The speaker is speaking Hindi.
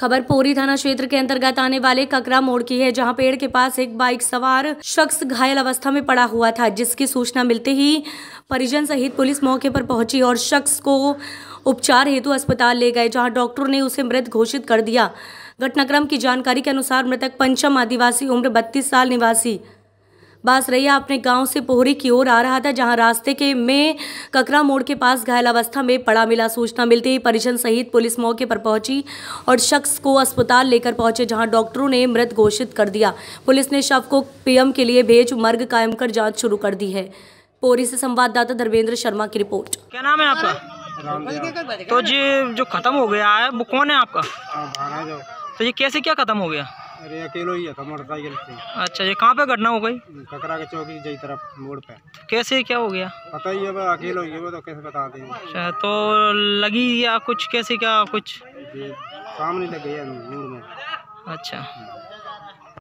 खबर पोरी थाना क्षेत्र के अंतर्गत आने वाले ककरा मोड़ की है जहां पेड़ के पास एक बाइक सवार शख्स घायल अवस्था में पड़ा हुआ था जिसकी सूचना मिलते ही परिजन सहित पुलिस मौके पर पहुंची और शख्स को उपचार हेतु अस्पताल ले गए जहां डॉक्टरों ने उसे मृत घोषित कर दिया घटनाक्रम की जानकारी के अनुसार मृतक पंचम आदिवासी उम्र बत्तीस साल निवासी बास रैया अपने गांव से पोहरी की ओर आ रहा था जहां रास्ते के में ककरा मोड़ के पास घायल अवस्था में पड़ा मिला सूचना मिलते ही परिजन सहित पुलिस मौके पर पहुंची और शख्स को अस्पताल लेकर पहुंचे जहां डॉक्टरों ने मृत घोषित कर दिया पुलिस ने शव को पीएम के लिए भेज मर्ग कायम कर जाँच शुरू कर दी है पोरी से संवाददाता धर्मेंद्र शर्मा की रिपोर्ट क्या नाम है आपका तो जी जो खत्म हो गया है वो कौन है आपका हाँ, तो ये कैसे क्या खत्म हो गया अरे अकेलो ही था तो मोटरसाइकिल से अच्छा ये कहाँ पे घटना हो गई ककरा के चौकी जी तरफ मोड़ पे कैसे क्या हो गया पता ही है अकेलो ही है तो कैसे बता दें अच्छा तो लगी या कुछ कैसे क्या कुछ सामने लग गई है मोड़ में अच्छा